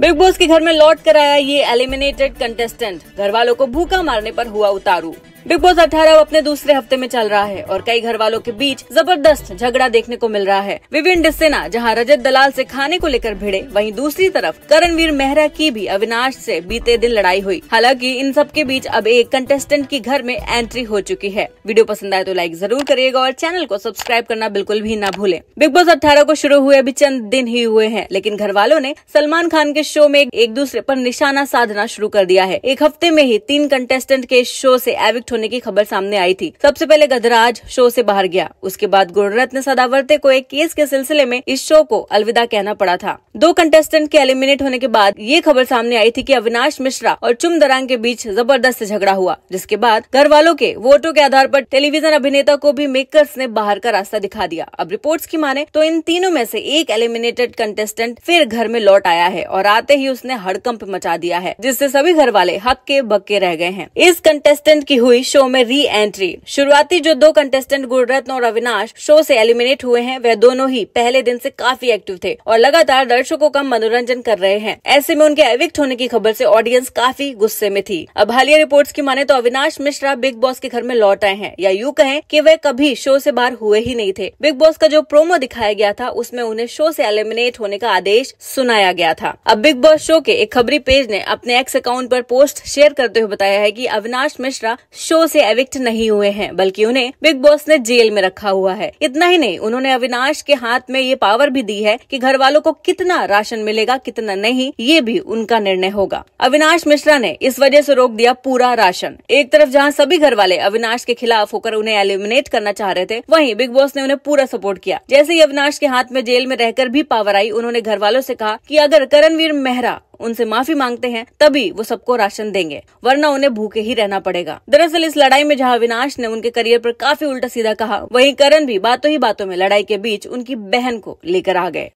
big boss के घर में लौट कर आया ये एलिमिनेटेड कंटेस्टेंट घर वालों को भूखा मारने पर हुआ उतारू बिग बॉस 18 अब अपने दूसरे हफ्ते में चल रहा है और कई घर वालों के बीच जबरदस्त झगड़ा देखने को मिल रहा है विविन डिसेना जहां रजत दलाल से खाने को लेकर भिड़े वहीं दूसरी तरफ करणवीर मेहरा की भी अविनाश से बीते दिन लड़ाई हुई हालांकि इन सब के बीच अब एक कंटेस्टेंट की घर में एंट्री हो चुकी है वीडियो पसंद आए तो लाइक जरूर करिएगा और चैनल को सब्सक्राइब करना बिल्कुल भी न भूले बिग बॉस अठारह को शुरू हुए अभी चंद दिन ही हुए हैं लेकिन घर वालों ने सलमान खान के शो में एक दूसरे आरोप निशाना साधना शुरू कर दिया है एक हफ्ते में ही तीन कंटेस्टेंट के शो ऐसी एविक सेलेक्ट होने की खबर सामने आई थी सबसे पहले गधराज शो से बाहर गया उसके बाद गुणरत्न सदावर्ते को एक केस के सिलसिले में इस शो को अलविदा कहना पड़ा था दो कंटेस्टेंट के एलिमिनेट होने के बाद ये खबर सामने आई थी की अविनाश मिश्रा और चुम दरांग के बीच जबरदस्त झगड़ा हुआ जिसके बाद घर वालों के वोटों के आधार आरोप टेलीविजन अभिनेता को भी मेकर्स ने बाहर का रास्ता दिखा दिया अब रिपोर्ट की माने तो इन तीनों में ऐसी एक एलिमिनेटेड कंटेस्टेंट फिर घर में लौट आया है और आते ही उसने हड़कंप मचा दिया है जिससे सभी घर वाले हक के बक्के रह गए हैं इस कंटेस्टेंट की हुई हुई शो में री एंट्री शुरुआती जो दो कंटेस्टेंट गुररत्न और अविनाश शो से एलिमिनेट हुए हैं वे दोनों ही पहले दिन से काफी एक्टिव थे और लगातार दर्शकों का मनोरंजन कर रहे हैं ऐसे में उनके एविक्ट होने की खबर से ऑडियंस काफी गुस्से में थी अब हालिया रिपोर्ट्स की माने तो अविनाश मिश्रा बिग बॉस के घर में लौट आए हैं या यूँ कहें कि वह कभी शो से बाहर हुए ही नहीं थे बिग बॉस का जो प्रोमो दिखाया गया था उसमें उन्हें शो से एलिमिनेट होने का आदेश सुनाया गया था अब बिग बॉस शो के एक खबरी पेज ने अपने एक्स अकाउंट पर पोस्ट शेयर करते हुए बताया है कि अविनाश मिश्रा शो से एविक्ट नहीं हुए हैं बल्कि उन्हें बिग बॉस ने जेल में रखा हुआ है इतना ही नहीं उन्होंने अविनाश के हाथ में ये पावर भी दी है कि घर वालों को कितना राशन मिलेगा कितना नहीं ये भी उनका निर्णय होगा अविनाश मिश्रा ने इस वजह से रोक दिया पूरा राशन एक तरफ जहाँ सभी घर वाले अविनाश के खिलाफ होकर उन्हें एलिमिनेट करना चाह रहे थे वही बिग बॉस ने उन्हें पूरा सपोर्ट किया जैसे ही अविनाश के हाथ में जेल में रहकर भी पावर आई उन्होंने घर वालों से कहा कि अगर करणवीर मेहरा उनसे माफी मांगते हैं तभी वो सबको राशन देंगे वरना उन्हें भूखे ही रहना पड़ेगा दरअसल इस लड़ाई में जहाँ अविनाश ने उनके करियर पर काफी उल्टा सीधा कहा वही करण भी बातों ही बातों में लड़ाई के बीच उनकी बहन को लेकर आ गए